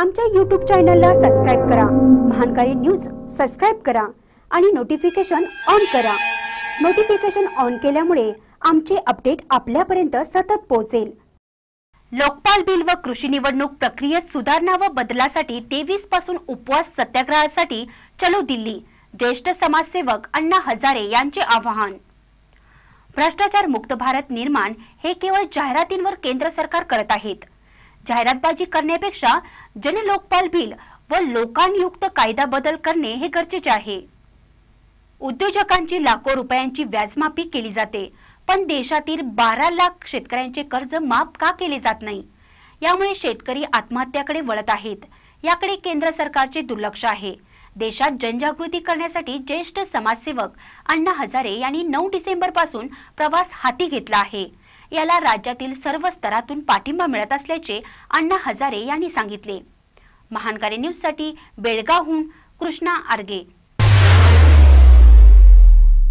आमच्या यूट्यूब चॅनलला सबस्क्राईब करा महानकारी न्यूज सबस्क्राईब करा आणि नोटिफिकेशन ऑन करा नोटिफिकेशन ऑन केल्यामुळे आमचे अपडेट आपल्यापर्यंत सतत पोहोचेल लोकपाल बिल व कृषी निवडणूक प्रक्रियेत सुधारणा व बदलासाठी तेवीस पासून उपवास सत्याग्रहासाठी चलो दिल्ली ज्येष्ठ समाजसेवक अण्णा हजारे यांचे आवाहन भ्रष्टाचार मुक्त भारत निर्माण हे केवळ जाहिरातींवर केंद्र सरकार करत आहेत जाहिरातबाजी करण्यापेक्षा जनलोकपाल बिल व लोकांयुक्त कायदा बदल करणे हे गरजेचे आहे उद्योजकांची लाखो रुपयांची व्याजमाफी केली जाते पण देशातील बारा लाख शेतकऱ्यांचे कर्ज माफ का केले जात नाही यामुळे शेतकरी आत्महत्याकडे वळत आहेत याकडे केंद्र सरकारचे दुर्लक्ष आहे देशात जनजागृती करण्यासाठी ज्येष्ठ समाजसेवक अण्णा हजारे यांनी नऊ पासून प्रवास हाती घेतला आहे याला राज्यातील सर्व स्तरातून पाठिंबा मिळत असल्याचे अण्णा हजारे यांनी सांगितले महानकारी न्यूजसाठी बेळगावहून कृष्णा आर्गे